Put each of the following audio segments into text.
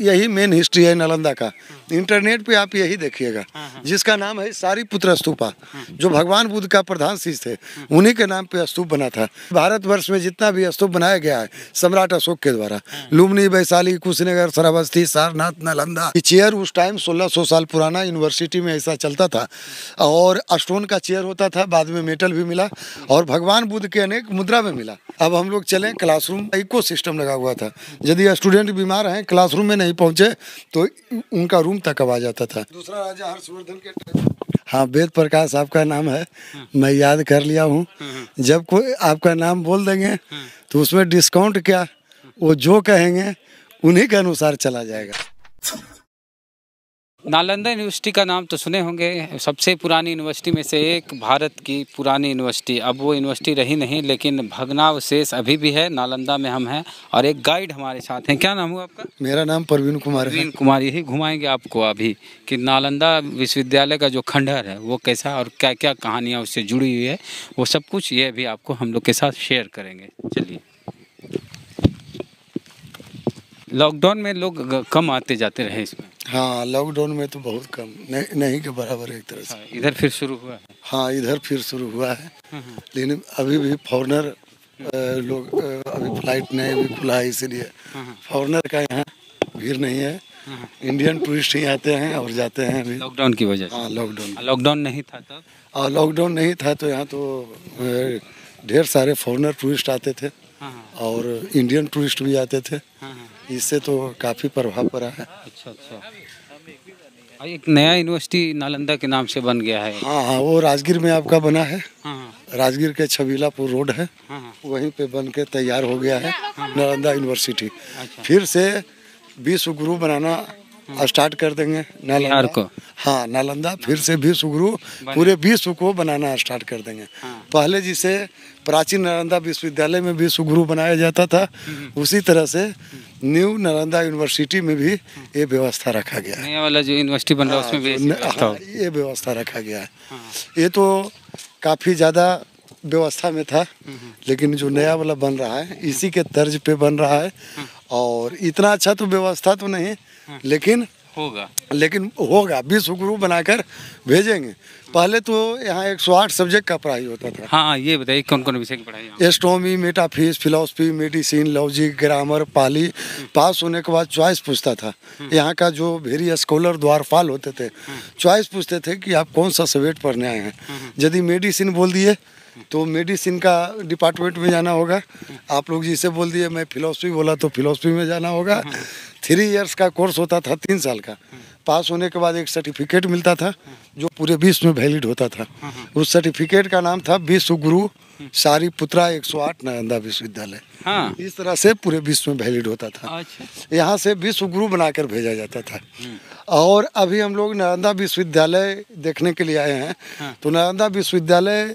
यही main history है नालंदा का इंटरनेट पे आप यही देखिएगा हाँ, हाँ। जिसका नाम है सारी पुत्र स्तूपा हाँ। जो भगवान बुद्ध का प्रधान शिष्य थे उन्हीं के नाम पे स्तूप बना था भारत वर्ष में जितना भी स्तूप बनाया गया है सम्राट अशोक के द्वारा लुमनी वैशाली कुशीनगर सरावस्ती सारनाथ नालंदा चेयर उस टाइम सोलह सो साल पुराना यूनिवर्सिटी में ऐसा चलता था और स्टोन का चेयर होता था बाद में मेटल भी मिला और भगवान बुद्ध के अनेक मुद्रा में मिला अब हम लोग चले क्लासरूम इको सिस्टम लगा हुआ था यदि स्टूडेंट बीमार हैं क्लासरूम में नहीं नहीं पहुंचे तो उनका रूम तक आ जाता था दूसरा राजा हर्षवर्धन के हाँ वेद प्रकाश आपका नाम है हाँ। मैं याद कर लिया हूँ हाँ, हाँ। जब कोई आपका नाम बोल देंगे तो उसमें डिस्काउंट क्या वो जो कहेंगे उन्हीं के अनुसार चला जाएगा नालंदा यूनिवर्सिटी का नाम तो सुने होंगे सबसे पुरानी यूनिवर्सिटी में से एक भारत की पुरानी यूनिवर्सिटी अब वो यूनिवर्सिटी रही नहीं लेकिन भगनावशेष अभी भी है नालंदा में हम हैं और एक गाइड हमारे साथ हैं क्या नाम हुआ आपका मेरा नाम परवीन कुमार प्रवीण कुमार यही घुमाएंगे आपको अभी कि नालंदा विश्वविद्यालय का जो खंडहर है वो कैसा और क्या क्या कहानियाँ उससे जुड़ी हुई है वो सब कुछ ये भी आपको हम लोग के साथ शेयर करेंगे चलिए लॉकडाउन में लोग कम आते जाते रहे इसमें हाँ लॉकडाउन में तो बहुत कम नहीं नहीं के बराबर एक तरह से हाँ, इधर फिर शुरू हुआ है हाँ इधर फिर शुरू हुआ है हाँ, हाँ। लेकिन अभी भी फॉरनर लोग अभी फ्लाइट नहीं अभी खुला है इसीलिए फॉरनर हाँ, का यहाँ भीड़ नहीं है इंडियन टूरिस्ट ही आते हैं और जाते हैं अभी लॉकडाउन की वजह हाँ लॉकडाउन लॉकडाउन नहीं था तब लॉकडाउन नहीं था तो यहाँ तो ढेर सारे फॉरनर टूरिस्ट आते थे और इंडियन टूरिस्ट भी आते थे इससे तो काफ़ी प्रभाव पड़ा है अच्छा अच्छा हाँ, एक नया यूनिवर्सिटी नालंदा के नाम से बन गया है हाँ हाँ वो राजगीर में आपका बना है हाँ, हाँ। राजगीर के छबीलापुर रोड है वहीं पे बन के तैयार हो गया है नालंदा यूनिवर्सिटी अच्छा। फिर से विश्व गुरु बनाना स्टार्ट कर देंगे नालंदा को हाँ नालंदा फिर से विश्व गुरु पूरे विश्व को बनाना स्टार्ट कर देंगे हाँ। पहले जिसे प्राचीन नालंदा विश्वविद्यालय में विश्व गुरु बनाया जाता था हम्म। उसी तरह से न्यू नालंदा यूनिवर्सिटी में भी ये व्यवस्था रखा गया नया वाला जो यूनिवर्सिटी बन रहा है उसमें भी हाँ, हाँ, ये व्यवस्था रखा गया है ये तो काफ़ी ज़्यादा व्यवस्था में था हम्म। लेकिन जो नया वाला बन रहा है इसी के तर्ज पे बन रहा है हम्म। और इतना अच्छा तो व्यवस्था तो नहीं हम्म। लेकिन होगा लेकिन होगा बीस ग्रुप बनाकर भेजेंगे पहले तो यहाँ एक सौ आठ सब्जेक्ट का पढ़ाई होता था हाँ ये बताइए कौन कौन विषय की पढ़ाई astronomy metaphysics philosophy medicine logic grammar Pali pass होने के बाद चॉइस पूछता था हम्म। यहाँ का जो भेरी स्कॉलर द्वारपाल होते थे चॉइस हम्म। पूछते थे कि आप कौन सा सब्जेक्ट पढ़ने आए हैं यदि मेडिसिन बोल दिए तो मेडिसिन का डिपार्टमेंट में जाना होगा आप लोग जिसे बोल दिए मैं फिलोसफी बोला तो फिलोसफी में जाना होगा थ्री इयर्स का कोर्स होता था तीन साल का पास होने के बाद एक सर्टिफिकेट मिलता था जो पूरे विश्व में वैलिड होता था उस सर्टिफिकेट का नाम था विश्व गुरु सारी पुत्रा एक सौ आठ नालंदा विश्वविद्यालय हाँ। इस तरह से पूरे विश्व में वैलिड होता था अच्छा। यहाँ से विश्व गुरु बनाकर भेजा जाता था और अभी हम लोग नालंदा विश्वविद्यालय देखने के लिए आए हैं हाँ। तो नालंदा विश्वविद्यालय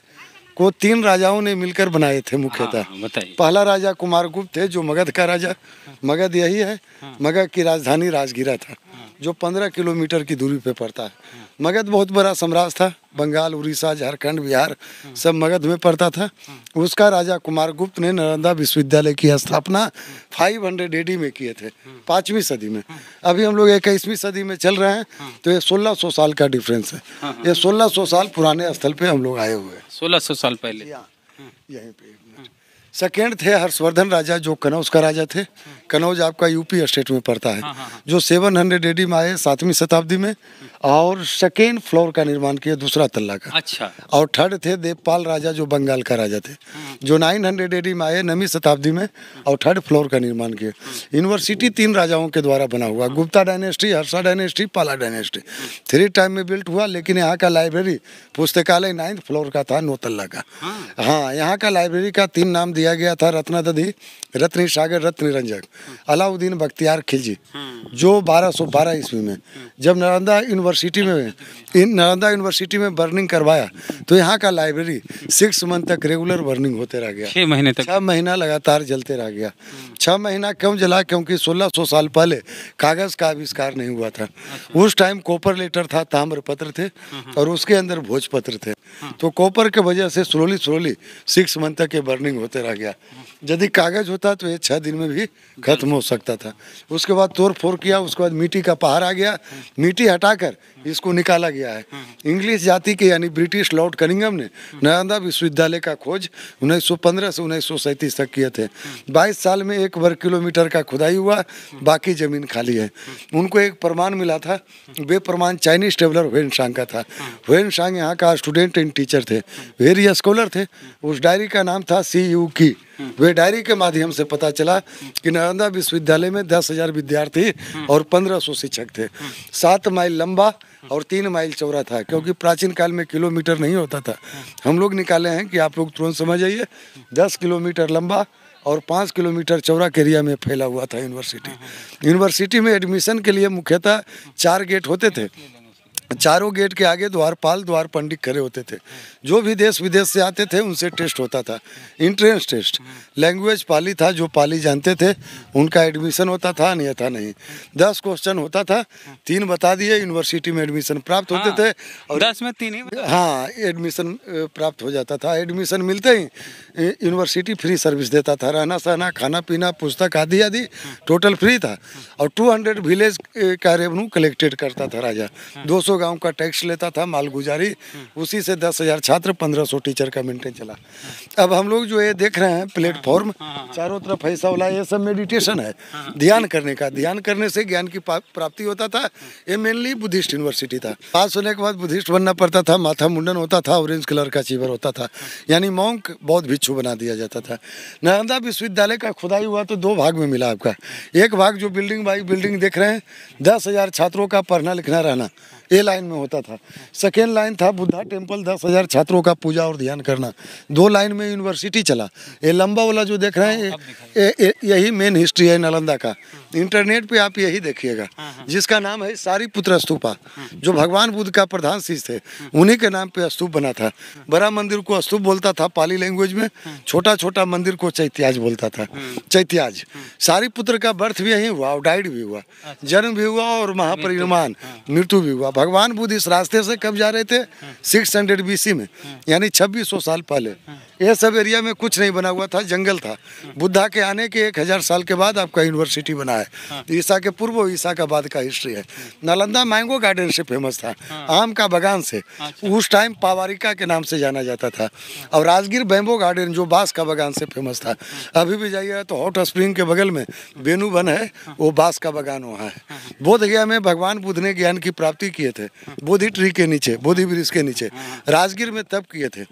को तीन राजाओं ने मिलकर बनाए थे मुख्यतः हाँ, पहला राजा कुमार गुप्त थे जो मगध का राजा हाँ। मगध यही है हाँ। मगध की राजधानी राजगिरा था जो पंद्रह किलोमीटर की दूरी पे पड़ता है मगध बहुत बड़ा साम्राज्य था बंगाल उड़ीसा झारखंड बिहार सब मगध में पड़ता था उसका राजा कुमार गुप्त ने नालंदा विश्वविद्यालय की स्थापना फाइव हंड्रेड एडी में किए थे पाँचवीं सदी में अभी हम लोग इक्कीसवीं सदी में चल रहे हैं तो ये सोलह सौ साल का डिफरेंस है ये सोलह सौ साल पुराने स्थल पे हम लोग आए हुए हैं सोलह सौ साल पहले यहाँ यहीं पे सेकेंड थे हर्षवर्धन राजा जो कनौज का राजा थे कन्नौज आपका यूपी स्टेट में पड़ता है हाँ, हाँ, हाँ। जो सेवन हंड्रेड एडी में आए सातवीं शताब्दी में और सेकेंड फ्लोर का निर्माण किया दूसरा तल्ला का अच्छा और थर्ड थे देवपाल राजा जो बंगाल का राजा थे जो नाइन हंड्रेड एडी में आए नवी शताब्दी में और थर्ड फ्लोर का निर्माण किया यूनिवर्सिटी तीन राजाओं के द्वारा बना हुआ Gupta dynasty Harsha dynasty Pala dynasty three time में बिल्ट हुआ लेकिन यहाँ का लाइब्रेरी पुस्तकालय नाइन्थ फ्लोर का था तल्ला का हाँ यहाँ का लाइब्रेरी का तीन नाम दिया गया था रत्न दधी रत्नी सागर रत्न रंजक अलाउद्दीन बख्तियार खिलजी हम्म। जो 1212 ईस्वी में हम्म। जब नालंदा यूनिवर्सिटी में इन नालंदा यूनिवर्सिटी में बर्निंग करवाया तो यहाँ का लाइब्रेरी सिक्स मंथ तक रेगुलर बर्निंग होते रह गया छः महीने तक छः महीना लगातार जलते रह गया हम्म। छः महीना क्यों जला क्योंकि 1600 साल पहले कागज़ का आविष्कार नहीं हुआ था अच्छा। उस टाइम कॉपर लेटर था ताम्र पत्र थे और उसके अंदर भोजपत्र थे तो कॉपर के वजह से स्लोली स्लोली सिक्स मंथ तक ये बर्निंग होते रह गया यदि कागज़ होता तो ये छः दिन में भी खत्म हो सकता था उसके बाद तोड़ फोड़ किया उसके बाद मिट्टी का पहाड़ आ गया मिट्टी हटाकर इसको निकाला गया है इंग्लिश जाति के यानी ब्रिटिश लॉर्ड कनिंगम ने नालंदा विश्वविद्यालय का खोज 1915 से उन्नीस तक किए थे 22 साल में एक वर्ग किलोमीटर का खुदाई हुआ बाकी ज़मीन खाली है उनको एक प्रमाण मिला था वे प्रमाण चाइनीज ट्रेवलर वेन शांग का था वेन शांग यहाँ का स्टूडेंट एंड टीचर थे वेरी स्कॉलर थे उस डायरी का नाम था सी यू की वे डायरी के माध्यम से पता चला कि नालंदा विश्वविद्यालय में दस हजार विद्यार्थी और पंद्रह सौ शिक्षक थे सात माइल लंबा और तीन माइल चौड़ा था क्योंकि प्राचीन काल में किलोमीटर नहीं होता था हम लोग निकाले हैं कि आप लोग तुरंत समझ आइए दस किलोमीटर लंबा और पाँच किलोमीटर चौरा के एरिया में फैला हुआ था यूनिवर्सिटी यूनिवर्सिटी में एडमिशन के लिए मुख्यतः चार गेट होते थे चारों गेट के आगे द्वारपाल द्वार पंडित खड़े होते थे जो भी देश विदेश से आते थे उनसे टेस्ट होता था इंट्रेंस टेस्ट लैंग्वेज पाली था जो पाली जानते थे उनका एडमिशन होता था था नहीं दस क्वेश्चन होता था तीन बता दिए यूनिवर्सिटी में एडमिशन प्राप्त होते हाँ। थे और दस में तीन ही हाँ एडमिशन प्राप्त हो जाता था एडमिशन मिलते ही यूनिवर्सिटी फ्री सर्विस देता था रहना सहना खाना पीना पुस्तक आदि आदि टोटल फ्री था और टू विलेज का रेवन्यू कलेक्टेड करता था राजा हाँ। दो गांव का टैक्स लेता था मालगुजारी उसी से दस हज़ार छात्र पंद्रह सौ टीचर का मेंटेन चला अब हम लोग जो ये देख रहे हैं प्लेटफॉर्म हाँ, हाँ, हाँ। चारों तरफ ऐसा वाला ये सब मेडिटेशन है ध्यान करने का ध्यान करने से ज्ञान की प्राप्ति होता था ये मेनली बुद्धिस्ट यूनिवर्सिटी था पास होने के बाद बुद्धिस्ट बनना पड़ता था माथा मुंडन होता था ऑरेंज कलर का चीवर होता था यानी मॉन्क बहुत भिक्षु बना दिया जाता था नालंदा विश्वविद्यालय का खुदाई हुआ तो दो भाग में मिला आपका एक भाग जो बिल्डिंग बाई बिल्डिंग देख रहे हैं दस हज़ार छात्रों का पढ़ना लिखना रहना ए लाइन में होता था सेकेंड लाइन था बुद्धा टेम्पल दस हज़ार छात्रों का पूजा और ध्यान करना दो लाइन में यूनिवर्सिटी चला ये लंबा वाला जो देख रहे हैं हाँ, यही मेन हिस्ट्री है नालंदा का इंटरनेट पे आप यही देखिएगा हाँ, हाँ। जिसका नाम है सारी पुत्र स्तूपा जो भगवान बुद्ध का प्रधान शिष्य थे उन्हीं के नाम पे स्तूप बना था बड़ा मंदिर को स्तूप बोलता था पाली लैंग्वेज में छोटा छोटा मंदिर को चैत्याज बोलता था चैत्याज सारी पुत्र का बर्थ भी यही हुआ और डाइड भी हुआ अच्छा। जन्म भी हुआ और महापरिनिर्माण मृत्यु भी हुआ भगवान बुद्ध इस रास्ते से कब जा रहे थे सिक्स हंड्रेड बीसी में यानी छब्बीस सौ साल पहले ये सब एरिया में कुछ नहीं बना हुआ था जंगल था बुद्धा के आने के एक हज़ार साल के बाद आपका यूनिवर्सिटी बना है ईसा के पूर्व ईसा का बाद का हिस्ट्री है नालंदा मैंगो गार्डन से फेमस था आम का बगान से अच्छा। उस टाइम पावारिका के नाम से जाना जाता था और राजगीर बैम्बो गार्डन जो बाँस का बगान से फेमस था अभी भी जाइए तो हॉट स्प्रिंग के बगल में बेनू वन है वो बाँस का बगान वहाँ है बोध में भगवान बुद्ध ने ज्ञान की प्राप्ति की किए थे बोधी ट्री के नीचे बोधी ब्रिज के नीचे राजगीर में तब किए थे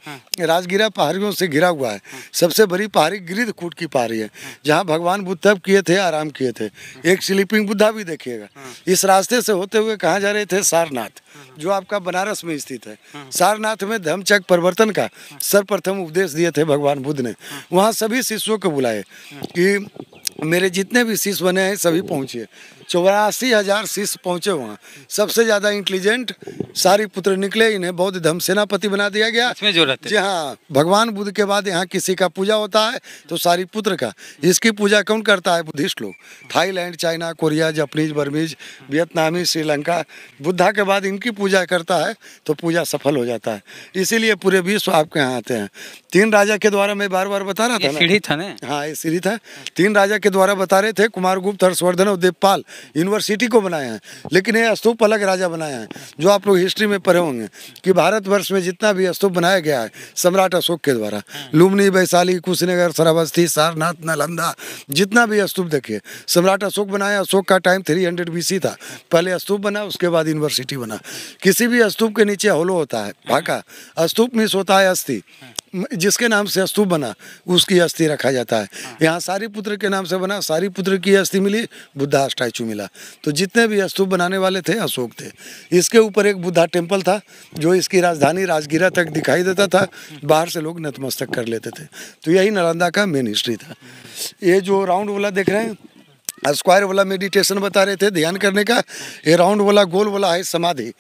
राजगिरा पहाड़ियों से घिरा हुआ है सबसे बड़ी पहाड़ी गिरिद कूट की पहाड़ी है जहाँ भगवान बुद्ध तब किए थे आराम किए थे एक स्लीपिंग बुद्धा भी देखिएगा इस रास्ते से होते हुए कहाँ जा रहे थे सारनाथ जो आपका बनारस में स्थित है सारनाथ में धमचक परिवर्तन का सर्वप्रथम उपदेश दिए थे भगवान बुद्ध ने वहाँ सभी शिष्यों को बुलाए कि मेरे जितने भी शिष्य बने हैं सभी पहुँचिए चौरासी हजार शिष्य पहुंचे वहाँ सबसे ज्यादा इंटेलिजेंट सारी पुत्र निकले इन्हें बौद्ध धर्म सेनापति बना दिया गया इसमें जो रहते जी हाँ भगवान बुद्ध के बाद यहाँ किसी का पूजा होता है तो सारी पुत्र का इसकी पूजा कौन करता है बुद्धिस्ट लोग Thailand China Korea Japanese Burmese Vietnamese Sri Lanka Buddha के बाद इनकी पूजा करता है तो पूजा सफल हो जाता है इसीलिए पूरे विश्व आपके यहाँ आते हैं तीन राजा के द्वारा मैं बार बार बता रहा था सीढ़ी था ना हाँ ये सीढ़ी था तीन राजा के द्वारा बता रहे थे कुमार गुप्त हर्षवर्धन और देवपाल यूनिवर्सिटी को बनाया है लेकिन ये स्तूप अलग राजा बनाया है जो आप लोग हिस्ट्री में पढ़े होंगे कि भारतवर्ष में जितना भी स्तूप बनाया गया है सम्राट अशोक के द्वारा लुमनी वैशाली कुशीनगर सरावस्ती सारनाथ नालंदा जितना भी स्तूप देखिए सम्राट अशोक बनाया अशोक का टाइम थ्री हंड्रेड था पहले स्तूप बना उसके बाद यूनिवर्सिटी बना किसी भी स्तूप के नीचे होलो होता है भाका स्तूप मिस होता है अस्थि जिसके नाम से अस्तु बना उसकी अस्थि रखा जाता है हाँ। यहाँ सारी पुत्र के नाम से बना सारी पुत्र की अस्थि मिली बुद्धा स्टैचू मिला तो जितने भी अस्तूप बनाने वाले थे अशोक थे इसके ऊपर एक बुद्धा टेम्पल था जो इसकी राजधानी राजगिरा तक दिखाई देता था बाहर से लोग नतमस्तक कर लेते थे तो यही नालंदा का मेन हिस्ट्री था ये जो राउंड वाला देख रहे हैं स्क्वायर वाला मेडिटेशन बता रहे थे ध्यान करने का ये राउंड वाला गोल वाला है समाधि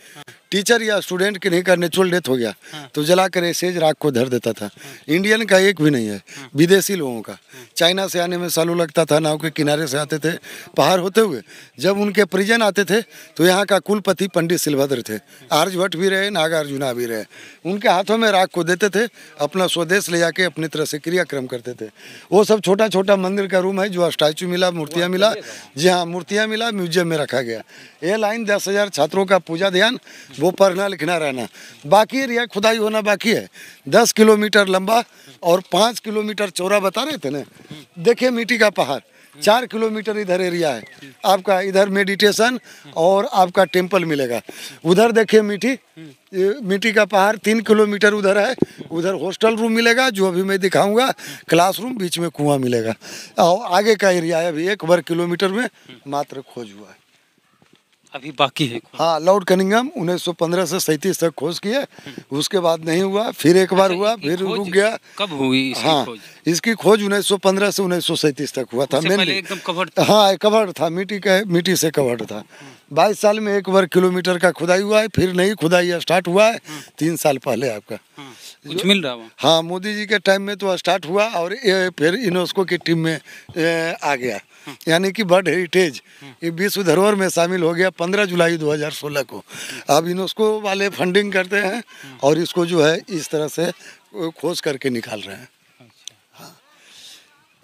टीचर या स्टूडेंट की नहीं का नेचुरल डेथ हो गया हाँ। तो जला कर एसेज राख को धर देता था हाँ। इंडियन का एक भी नहीं है हाँ। विदेशी लोगों का चाइना से आने में सालों लगता था नाव के किनारे से आते थे पहाड़ होते हुए जब उनके परिजन आते थे तो यहाँ का कुलपति पंडित सिलभद्र थे आर्यभट्ट भी रहे नागार्जुना भी रहे उनके हाथों में राख को देते थे अपना स्वदेश ले जाके अपनी तरह से क्रियाक्रम करते थे वो सब छोटा छोटा मंदिर का रूम है जो स्टैचू मिला मूर्तियाँ मिला जी हाँ मूर्तियाँ मिला म्यूजियम में रखा गया ये लाइन दस छात्रों का पूजा ध्यान वो पढ़ना लिखना रहना बाकी एरिया खुदाई होना बाकी है दस किलोमीटर लंबा और पाँच किलोमीटर चौड़ा बता रहे थे ना देखिए मिट्टी का पहाड़ चार किलोमीटर इधर एरिया है आपका इधर मेडिटेशन और आपका टेम्पल मिलेगा उधर देखिए मिट्टी मिट्टी का पहाड़ तीन किलोमीटर उधर है उधर हॉस्टल रूम मिलेगा जो अभी मैं दिखाऊंगा क्लासरूम बीच में कुआं मिलेगा और आगे का एरिया है अभी एक बार किलोमीटर में मात्र खोज हुआ है अभी बाकी है हाँ लॉर्ड कनिंगम 1915 से सैतीस तक खोज किए हम्म। उसके बाद नहीं हुआ फिर एक बार अच्छा, हुआ फिर रुक गया कब हुई इसकी हाँ खोज? इसकी खोज 1915 से उन्नीस तक हुआ था मेनली हाँ कवर्ड था मिट्टी का मिट्टी से कवर्ड था बाईस साल में एक बार किलोमीटर का खुदाई हुआ है फिर नहीं खुदाई स्टार्ट हुआ है हम्म। तीन साल पहले आपका कुछ मिल रहा हाँ मोदी जी के टाइम में तो स्टार्ट हुआ और ये फिर यूनेस्को की टीम में आ गया यानी कि वर्ल्ड हेरिटेज ये विश्व धरोहर में शामिल हो गया 15 जुलाई 2016 को अब यूनेस्को वाले फंडिंग करते हैं और इसको जो है इस तरह से खोज करके निकाल रहे हैं हाँ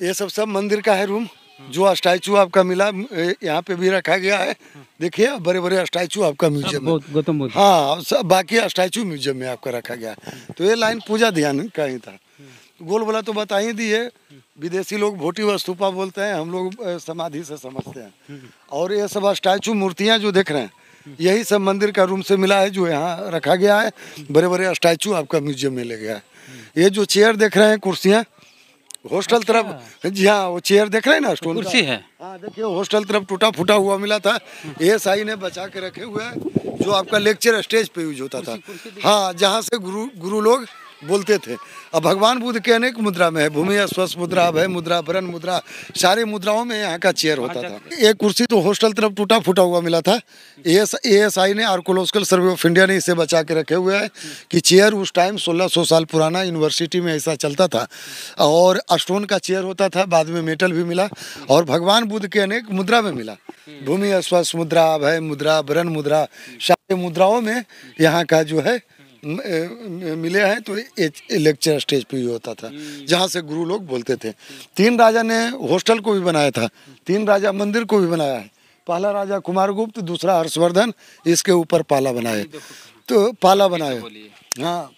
ये सब सब मंदिर का है रूम हम्म। जो स्टैचू आपका मिला यहाँ पे भी रखा गया है देखिए बड़े बड़े स्टैचू आपका म्यूजियम गौतम बुद्ध हाँ सब बाकी स्टैचू म्यूजियम में आपका रखा गया है तो ये लाइन पूजा ध्यान का ही था हम्म। गोल बोला तो बता ही दिए विदेशी लोग भोटी व स्तूपा बोलते हैं हम लोग समाधि से समझते हैं हम्म। और ये सब स्टैचू मूर्तियाँ जो देख रहे हैं यही सब मंदिर का रूम से मिला है जो यहाँ रखा गया है बड़े बड़े स्टैचू आपका म्यूजियम में ले गया है ये जो चेयर देख रहे हैं कुर्सियाँ हॉस्टल तरफ अच्छा। जी हाँ वो चेयर देख रहे हैं ना तो स्टोन कुर्सी है हाँ, देखिए हॉस्टल तरफ टूटा फूटा हुआ मिला था हम्म। एस आई ने बचा के रखे हुए जो आपका लेक्चर स्टेज पे यूज होता था हाँ जहाँ से गुरु गुरु लोग बोलते थे अब भगवान बुद्ध के अनेक मुद्रा में है भूमि स्वस्थ मुद्रा अभय मुद्रा भरण मुद्रा सारे मुद्राओं में यहाँ का चेयर होता हाँ, था एक कुर्सी तो हॉस्टल तरफ टूटा फूटा हुआ मिला था ए एस आई ने आर्कोलॉजिकल सर्वे ऑफ इंडिया ने इसे बचा के रखे हुए है कि चेयर उस टाइम 1600 साल पुराना यूनिवर्सिटी में ऐसा चलता था और स्टोन का चेयर होता था बाद में मेटल भी मिला और भगवान बुद्ध के अनेक मुद्रा में मिला भूमि स्वस्थ मुद्रा अभय मुद्रा भरण मुद्रा सारे मुद्राओं में यहाँ का जो है मिले हैं तो लेक्चर स्टेज पे भी होता था हम्म। जहाँ से गुरु लोग बोलते थे तीन राजा ने हॉस्टल को भी बनाया था तीन राजा मंदिर को भी बनाया है पहला राजा कुमारगुप्त दूसरा हर्षवर्धन इसके ऊपर पाला बनाए तो पाला तो बनाए हाँ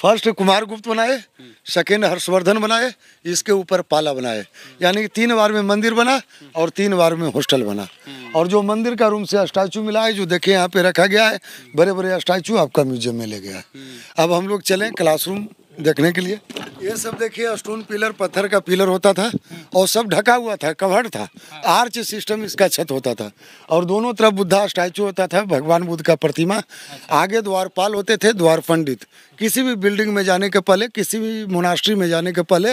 फर्स्ट कुमार गुप्त बनाए हम्म। सेकेंड हर्षवर्धन बनाए इसके ऊपर पाला बनाए हम्म। यानी कि तीन बार में मंदिर बना हम्म। और तीन बार में हॉस्टल बना और जो मंदिर का रूम से स्टैचू मिला है जो देखे यहाँ पे रखा गया है बड़े बड़े स्टैचू आपका म्यूजियम में ले गया है अब हम लोग चलें क्लासरूम देखने के लिए ये सब देखिए स्टोन पिलर पत्थर का पिलर होता था और सब ढका हुआ था कवर्ड था आर्च सिस्टम इसका छत होता था और दोनों तरफ बुद्धा स्टैचू होता था भगवान बुद्ध का प्रतिमा आगे द्वारपाल होते थे द्वार पंडित किसी भी बिल्डिंग में जाने के पहले किसी भी मोनास्ट्री में जाने के पहले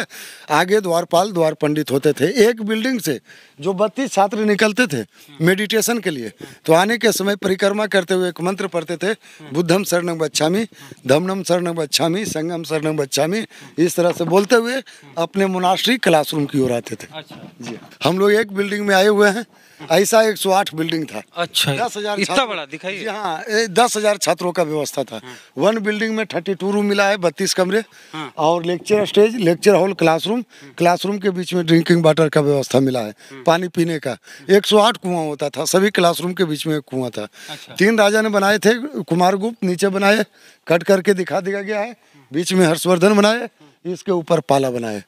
आगे द्वारपाल द्वार पंडित होते थे एक बिल्डिंग से जो बत्तीस छात्र निकलते थे मेडिटेशन के लिए तो आने के समय परिक्रमा करते हुए एक मंत्र पढ़ते थे बुद्धम शरणम गच्छामी धमनम शरणम गच्छामी संगम शरणम रंग बच्चा में इस तरह से बोलते हुए अपने मुनाशरी क्लासरूम की ओर आते थे अच्छा। जी हम लोग एक बिल्डिंग में आए हुए हैं ऐसा एक सौ आठ बिल्डिंग था अच्छा दस हजार इतना बड़ा हाँ दस हजार छात्रों का व्यवस्था था हाँ। वन बिल्डिंग में थर्टी टू रूम मिला है बत्तीस कमरे हाँ। और lecture stage lecture hall classroom हाँ। क्लासरूम के बीच में ड्रिंकिंग वाटर का व्यवस्था मिला है हाँ। पानी पीने का हाँ। एक सौ आठ कुआ होता था सभी क्लासरूम के बीच में एक कुआ था अच्छा। तीन राजा ने बनाए थे कुमार गुप्त नीचे बनाए कट करके दिखा दिया गया है बीच में हर्षवर्धन बनाए इसके ऊपर पाला बना है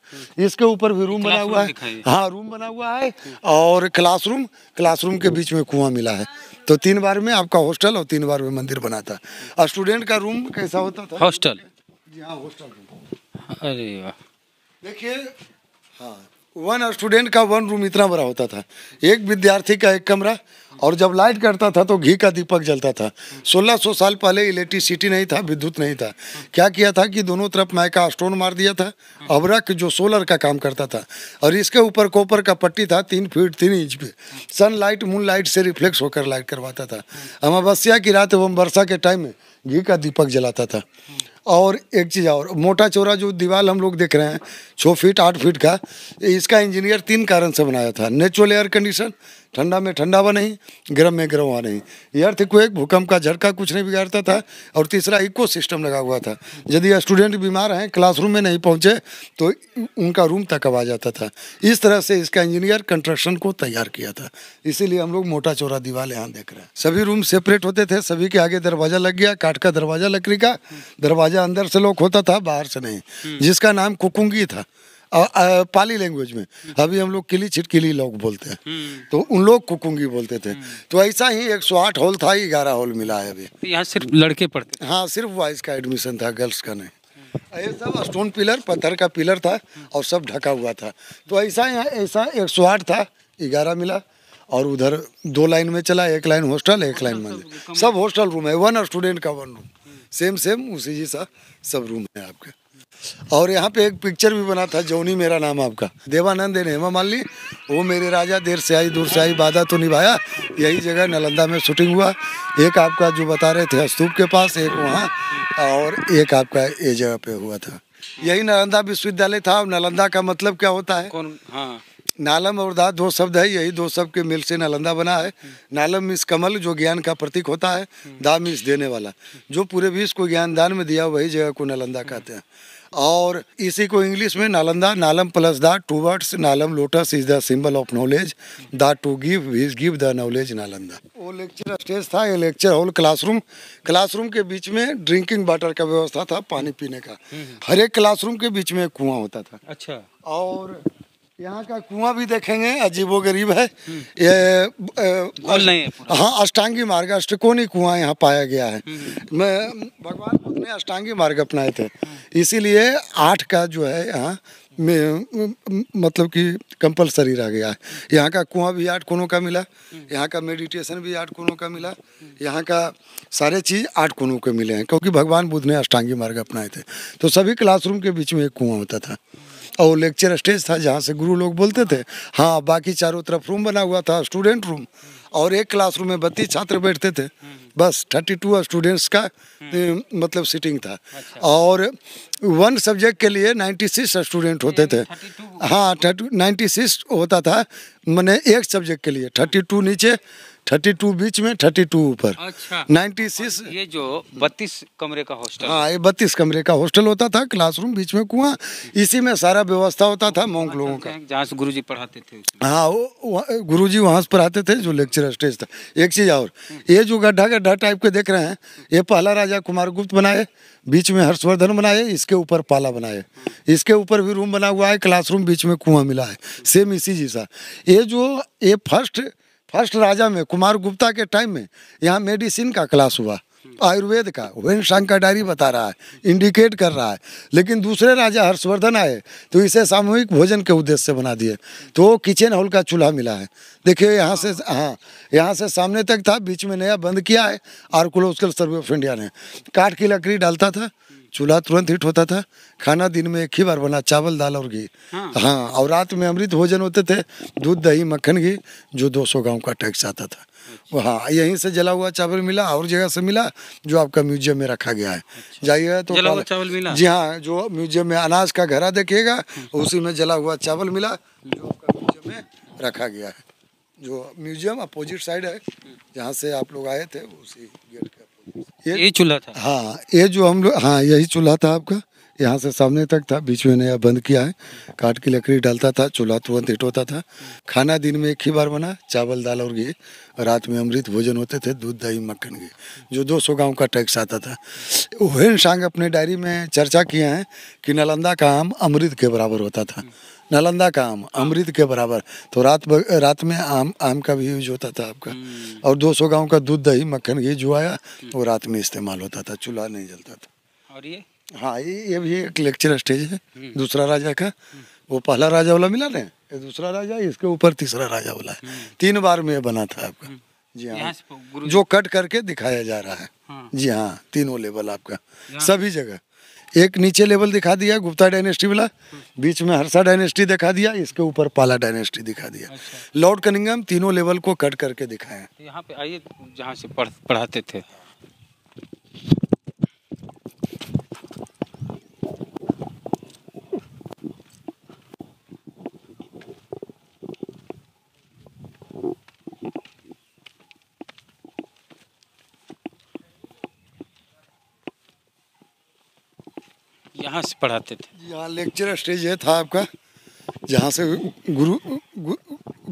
इसके ऊपर भी रूम बना हुआ है हाँ रूम बना हुआ है और क्लासरूम क्लासरूम के बीच में कुआं मिला है तो तीन बार में आपका हॉस्टल और तीन बार में मंदिर बना था और स्टूडेंट का रूम कैसा होता था हॉस्टल जी हाँ हॉस्टल अरे वाह देखिए हाँ वन स्टूडेंट का वन रूम इतना बड़ा होता था एक विद्यार्थी का एक कमरा और जब लाइट करता था तो घी का दीपक जलता था 1600 साल पहले इलेक्ट्रिसिटी नहीं था विद्युत नहीं था क्या किया था कि दोनों तरफ मैं का स्टोन मार दिया था अबरक जो सोलर का काम करता था और इसके ऊपर कॉपर का पट्टी था तीन फीट तीन इंच पे सन लाइट मून लाइट से रिफ्लेक्स होकर लाइट करवाता था अमावस्या की रात एवं वर्षा के टाइम में घी का दीपक जलाता था और एक चीज़ और मोटा चौरा जो दीवार हम लोग देख रहे हैं छः फीट आठ फीट का इसका इंजीनियर तीन कारण से बनाया था नेचुरल एयर कंडीशन ठंडा में ठंडा हुआ नहीं गर्म में गर्म हुआ नहीं ये अर्थ को एक भूकंप का झटका कुछ नहीं बिगाड़ता था और तीसरा इको सिस्टम लगा हुआ था यदि स्टूडेंट बीमार हैं क्लासरूम में नहीं पहुँचे तो उनका रूम तक आ जाता था इस तरह से इसका इंजीनियर कंस्ट्रक्शन को तैयार किया था इसीलिए हम लोग मोटा चौरा दीवार यहाँ देख रहे हैं सभी रूम सेपरेट होते थे सभी के आगे दरवाज़ा लग गया काठ का दरवाज़ा लकड़ी का दरवाज़ा अंदर से लोग होता था बाहर से नहीं हम्म। जिसका नाम कुकुंगी था पाली लैंग्वेज में हम्म। अभी हम लोग किली छिटकिली लोग बोलते हैं हम्म। तो उन लोग कुकुंगी बोलते थे हम्म। तो ऐसा ही एक सौ आठ हॉल था ही ग्यारह हॉल मिला है अभी तो यहाँ सिर्फ लड़के पढ़ते हाँ सिर्फ बॉयज़ का एडमिशन था गर्ल्स का नहीं ये सब स्टोन पिलर पत्थर का पिलर था और सब ढका हुआ था तो ऐसा यहाँ ऐसा एक सौ आठ था ग्यारह मिला और उधर दो लाइन में चला एक लाइन हॉस्टल एक लाइन मंदिर सब हॉस्टल रूम है वन स्टूडेंट का वन रूम सेम सेम उसी जैसा सब रूम है आपके और यहाँ पे एक पिक्चर भी बना था जौनी मेरा नाम आपका देवानंद ने हेमा ली वो मेरे राजा देर से आई दूर से आई वादा तो निभाया यही जगह नालंदा में शूटिंग हुआ एक आपका जो बता रहे थे स्तूप के पास एक वहाँ और एक आपका ये जगह पे हुआ था यही नालंदा विश्वविद्यालय था नालंदा का मतलब क्या होता है कौन हाँ नालम और दा दो शब्द है यही दो शब्द के मिल से नालंदा बना है हम्म। नालम मिस कमल जो ज्ञान का प्रतीक होता है हम्म। दा मीस देने वाला जो पूरे विश्व को ज्ञान दान में दिया वही जगह को नालंदा कहते हैं और इसी को इंग्लिश में नालंदा नालम प्लस दा टू वर्ड्स नालम lotus is the symbol of knowledge दा to give with give the knowledge Nalanda वो लेक्चर स्टेज था ये लेक्चर हॉल क्लासरूम क्लासरूम के बीच में ड्रिंकिंग वाटर का व्यवस्था था पानी पीने का हम्म। हर एक क्लासरूम के बीच में कुआं होता था अच्छा और यहाँ का कुआं भी देखेंगे अजीबो गरीब है ये गोल नहीं है हाँ अष्टांगी मार्ग अष्टकोणी कुआं यहाँ पाया गया है हम्म, हम्म। मैं भगवान बुद्ध ने अष्टांगी मार्ग अपनाए थे इसीलिए आठ का जो है यहाँ में मतलब कि कंपलसरी रह गया है यहाँ का कुआं भी आठ कोनों का मिला यहाँ का मेडिटेशन भी आठ कोनों का मिला यहाँ का सारे चीज़ आठ कोनों के मिले हैं क्योंकि भगवान बुद्ध ने अष्टांगी मार्ग अपनाए थे तो सभी क्लासरूम के बीच में एक कुआं होता था और लेक्चर स्टेज था जहाँ से गुरु लोग बोलते थे हाँ बाकी चारों तरफ रूम बना हुआ था स्टूडेंट रूम और एक क्लासरूम में बत्तीस छात्र बैठते थे बस थर्टी टू स्टूडेंट्स का मतलब सीटिंग था अच्छा। और वन सब्जेक्ट के लिए नाइन्टी सिक्स स्टूडेंट होते थे हाँ नाइन्टी सिक्स होता था मैंने एक सब्जेक्ट के लिए थर्टी टू नीचे थर्टी टू बीच में थर्टी टू ऊपर अच्छा। नाइन्टी सिक्स ये जो बत्तीस कमरे का हॉस्टल हाँ ये बत्तीस कमरे का हॉस्टल होता था क्लासरूम बीच में कुआं इसी में सारा व्यवस्था होता था मोंग अच्छा, लोगों तो का जहाँ से गुरु पढ़ाते थे हाँ गुरु जी वहाँ से पढ़ाते थे जो लेक्चर स्टेज था एक चीज़ और हम्म। ये जो गड्ढा गड्ढा टाइप के देख रहे हैं ये पहला राजा कुमार गुप्त बनाए बीच में हर्षवर्धन बनाए इसके ऊपर पाला बनाए हम्म। इसके ऊपर भी रूम बना हुआ है क्लासरूम बीच में कुआं मिला है सेम इसी जैसा ये जो ये फर्स्ट फर्स्ट राजा में कुमार गुप्ता के टाइम में यहाँ मेडिसिन का क्लास हुआ आयुर्वेद का वेन शंकर डायरी बता रहा है इंडिकेट कर रहा है लेकिन दूसरे राजा हर्षवर्धन आए तो इसे सामूहिक भोजन के उद्देश्य से बना दिए तो किचन हॉल का चूल्हा मिला है देखिए यहाँ से हाँ यहाँ से सामने तक था बीच में नया बंद किया है आर्कोलॉजिकल सर्वे ऑफ इंडिया ने काठ की लकड़ी डालता था चूल्हा तुरंत हिट होता था खाना दिन में एक ही बार बना चावल दाल और घी हाँ, हाँ और रात में अमृत भोजन होते थे दूध दही मक्खन घी जो 200 गांव का टैक्स आता था वो अच्छा। हाँ यहीं से जला हुआ चावल मिला और जगह से मिला जो आपका म्यूजियम में रखा गया है अच्छा। जाइएगा तो जला हुआ चावल मिला जी हाँ जो म्यूजियम में अनाज का घरा देखिएगा हाँ। उसी में जला हुआ चावल मिला जो आपका म्यूजियम में रखा गया है जो म्यूजियम अपोजिट साइड है जहाँ से आप लोग आए थे उसी गेट का ये, ये चूल्हा था हाँ ये जो हम लोग हाँ यही चूल्हा था आपका यहाँ से सामने तक था बीच में नया बंद किया है काट की लकड़ी डालता था चूल्हा तुरंत हिट होता था खाना दिन में एक ही बार बना चावल दाल और घी रात में अमृत भोजन होते थे दूध दही मक्खन घी जो 200 गांव का टैक्स आता था वह सांग अपने डायरी में चर्चा किए हैं कि नालंदा का आम अमृत के बराबर होता था नालंदा का आम हाँ। अमृत के बराबर तो रात रात में आम आम का भी यूज होता था आपका हम्म। और 200 गांव का दूध दही मक्खन घी जो आया हम्म। वो रात में इस्तेमाल होता था चूल्हा नहीं जलता था और ये हाँ ये ये भी एक लेक्चर स्टेज है हम्म। दूसरा राजा का वो पहला राजा वाला मिला ना ये दूसरा राजा इसके ऊपर तीसरा राजा वाला है तीन बार में बना था आपका जी हाँ जो कट करके दिखाया जा रहा है हाँ। जी हाँ तीनों लेवल आपका सभी जगह एक नीचे लेवल दिखा दिया गुप्ता डायनेस्टी वाला बीच में हर्षा डायनेस्टी दिखा दिया इसके ऊपर पाला डायनेस्टी दिखा दिया अच्छा। लॉर्ड कनिंगम तीनों लेवल को कट करके दिखाया तो यहाँ पे आइए जहाँ से पढ़ पढ़ाते थे यहाँ से पढ़ाते थे यहाँ लेक्चर स्टेज है था आपका जहाँ से गुरु गु,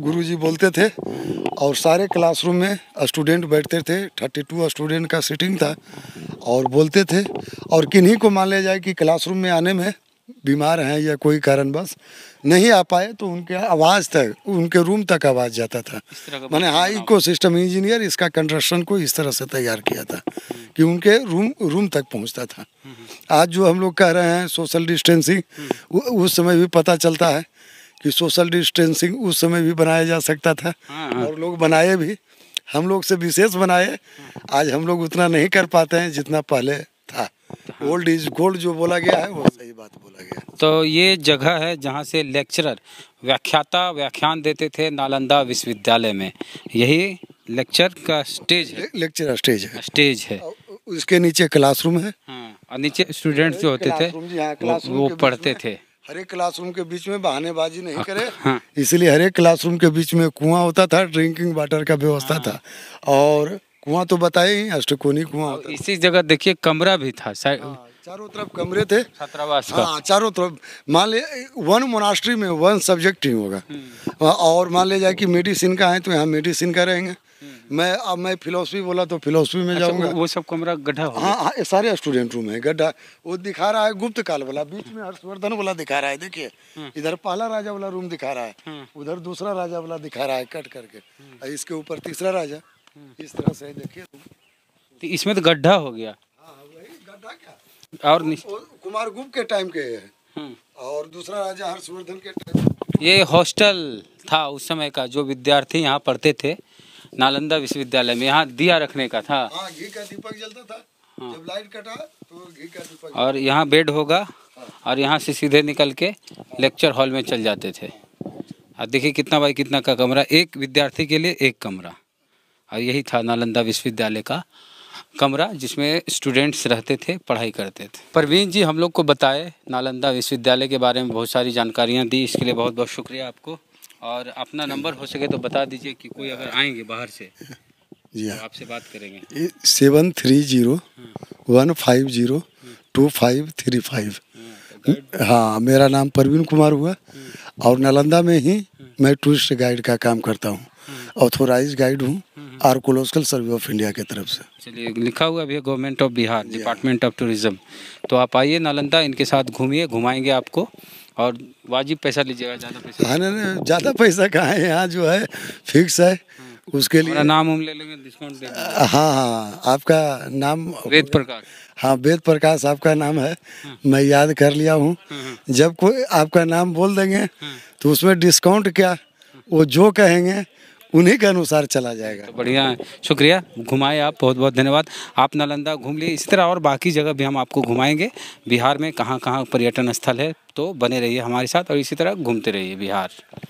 गुरु जी बोलते थे और सारे क्लासरूम में स्टूडेंट बैठते थे थर्टी टू स्टूडेंट का सीटिंग था और बोलते थे और किन्हीं को मान लिया जाए कि क्लासरूम में आने में बीमार हैं या कोई कारणवश नहीं आ पाए तो उनके आवाज़ तक उनके रूम तक आवाज़ जाता था मैंने हाँ इको सिस्टम इंजीनियर इसका कंस्ट्रक्शन को इस तरह से तैयार किया था कि उनके रूम रूम तक पहुंचता था आज जो हम लोग कह रहे हैं सोशल डिस्टेंसिंग उस समय भी पता चलता है कि सोशल डिस्टेंसिंग उस समय भी बनाया जा सकता था हाँ। और लोग बनाए भी हम लोग से विशेष बनाए आज हम लोग उतना नहीं कर पाते हैं जितना पहले था ओल्ड इज गोल्ड जो बोला गया है वो सही बात बोला गया तो ये जगह है जहाँ से लेक्चरर व्याख्याता व्याख्यान देते थे नालंदा विश्वविद्यालय में यही लेक्चर का स्टेज है लेक्चर स्टेज है स्टेज है उसके नीचे क्लासरूम है हाँ, और नीचे स्टूडेंट्स जो होते थे हाँ, वो, वो पढ़ते थे हर एक क्लासरूम के बीच में बहानेबाजी नहीं हाँ। करे हाँ। इसलिए हर एक क्लासरूम के बीच में कुआं होता था ड्रिंकिंग वाटर का व्यवस्था हाँ। था और कुआं तो बताए अष्टकोनी कुआं इसी जगह देखिए कमरा भी था हाँ, चारों तरफ कमरे थे छात्रावास हाँ चारों तरफ मान ले वन मोनास्ट्री में वन सब्जेक्ट ही होगा हम्म। हाँ, और मान ले जाए कि मेडिसिन का है तो यहाँ मेडिसिन का रहेंगे हम्म। मैं अब मैं फिलोसफी बोला तो फिलोसफी में अच्छा, जाऊंगा वो सब कमरा गड्ढा हाँ हाँ सारे स्टूडेंट रूम है गड्ढा वो दिखा रहा है गुप्त काल वाला बीच में हर्षवर्धन वाला दिखा रहा है देखिए हम्म। इधर पहला राजा वाला रूम दिखा रहा है उधर दूसरा राजा वाला दिखा रहा है कट करके इसके ऊपर तीसरा राजा हम्म। इस तरह से देखिए तो-, तो इसमें तो गड्ढा हो गया हाँ, वही गड्ढा क्या और कुमार गुप्त के टाइम के है हम्म। और दूसरा राजा हर्षवर्धन के टाइम ये हॉस्टल था उस समय का जो विद्यार्थी यहाँ पढ़ते थे नालंदा विश्वविद्यालय में यहाँ दिया रखने का था हाँ, घी का दीपक जलता था हाँ। जब लाइट कटा तो घी का दीपक और यहाँ बेड होगा हाँ। और यहाँ से सीधे निकल के लेक्चर हॉल में चल जाते थे और देखिए कितना बाई कितना का कमरा एक विद्यार्थी के लिए एक कमरा और यही था नालंदा विश्वविद्यालय का कमरा जिसमें स्टूडेंट्स रहते थे पढ़ाई करते थे परवीन जी हम लोग को बताए नालंदा विश्वविद्यालय के बारे में बहुत सारी जानकारियाँ दी इसके लिए बहुत बहुत शुक्रिया आपको और अपना नंबर हो सके तो बता दीजिए कि कोई अगर आएंगे बाहर से जी हाँ तो आपसे बात करेंगे seven three zero one five zero two five three five हाँ मेरा नाम परवीन कुमार हुआ और नालंदा में ही मैं टूरिस्ट गाइड का काम करता हूँ ऑथोराइज गाइड हूँ आर्कोलॉजिकल सर्वे ऑफ इंडिया की तरफ से चलिए लिखा हुआ भी है government of Bihar department of tourism तो आप आइए नालंदा इनके साथ घूमिए घुमाएंगे आपको और वाजिब पैसा लीजिएगा ज़्यादा पैसा हाँ नहीं ज़्यादा पैसा कहाँ है यहाँ जो है फिक्स है उसके लिए नाम हम ले लेंगे डिस्काउंट हाँ हाँ आपका नाम वेद प्रकाश हाँ वेद प्रकाश आपका नाम है हाँ। मैं याद कर लिया हूँ हाँ, हाँ। जब कोई आपका नाम बोल देंगे तो उसमें डिस्काउंट क्या वो जो कहेंगे उन्हीं के अनुसार चला जाएगा तो बढ़िया है शुक्रिया घुमाए आप बहुत बहुत धन्यवाद आप नालंदा घूम लिए इसी तरह और बाकी जगह भी हम आपको घुमाएंगे बिहार में कहाँ कहाँ पर्यटन स्थल है तो बने रहिए हमारे साथ और इसी तरह घूमते रहिए बिहार